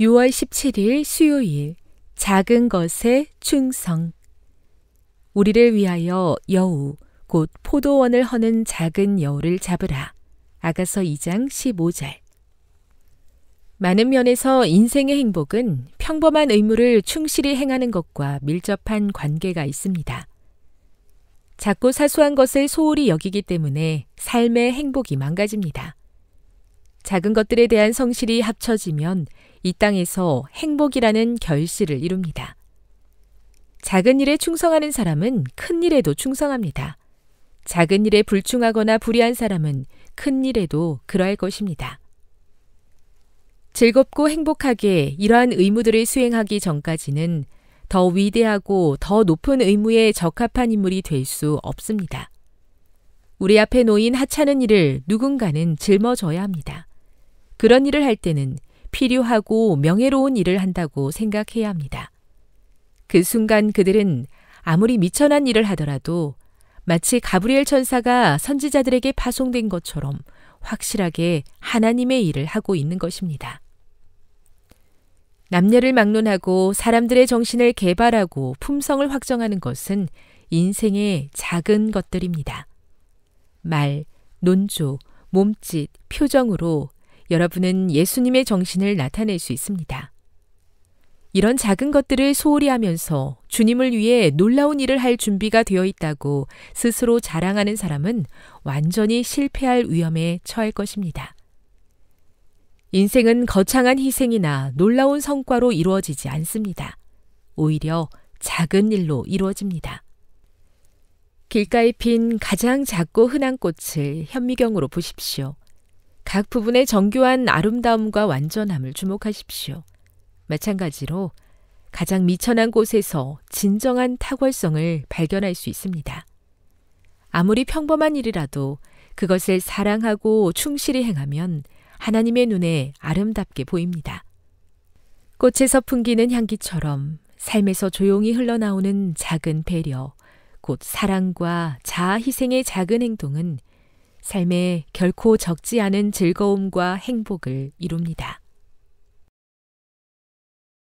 6월 17일 수요일 작은 것의 충성 우리를 위하여 여우 곧 포도원을 허는 작은 여우를 잡으라. 아가서 2장 15절 많은 면에서 인생의 행복은 평범한 의무를 충실히 행하는 것과 밀접한 관계가 있습니다. 작고 사소한 것을 소홀히 여기기 때문에 삶의 행복이 망가집니다. 작은 것들에 대한 성실이 합쳐지면 이 땅에서 행복이라는 결실을 이룹니다. 작은 일에 충성하는 사람은 큰 일에도 충성합니다. 작은 일에 불충하거나 불의한 사람은 큰 일에도 그러할 것입니다. 즐겁고 행복하게 이러한 의무들을 수행하기 전까지는 더 위대하고 더 높은 의무에 적합한 인물이 될 수 없습니다. 우리 앞에 놓인 하찮은 일을 누군가는 짊어져야 합니다. 그런 일을 할 때는 필요하고 명예로운 일을 한다고 생각해야 합니다. 그 순간 그들은 아무리 미천한 일을 하더라도 마치 가브리엘 천사가 선지자들에게 파송된 것처럼 확실하게 하나님의 일을 하고 있는 것입니다. 남녀를 막론하고 사람들의 정신을 개발하고 품성을 확정하는 것은 인생의 작은 것들입니다. 말, 논조, 몸짓, 표정으로 여러분은 예수님의 정신을 나타낼 수 있습니다. 이런 작은 것들을 소홀히 하면서 주님을 위해 놀라운 일을 할 준비가 되어 있다고 스스로 자랑하는 사람은 완전히 실패할 위험에 처할 것입니다. 인생은 거창한 희생이나 놀라운 성과로 이루어지지 않습니다. 오히려 작은 일로 이루어집니다. 길가에 핀 가장 작고 흔한 꽃을 현미경으로 보십시오. 각 부분의 정교한 아름다움과 완전함을 주목하십시오. 마찬가지로 가장 미천한 곳에서 진정한 탁월성을 발견할 수 있습니다. 아무리 평범한 일이라도 그것을 사랑하고 충실히 행하면 하나님의 눈에 아름답게 보입니다. 꽃에서 풍기는 향기처럼 삶에서 조용히 흘러나오는 작은 배려, 곧 사랑과 자아 희생의 작은 행동은 삶에 결코 적지 않은 즐거움과 행복을 이룹니다.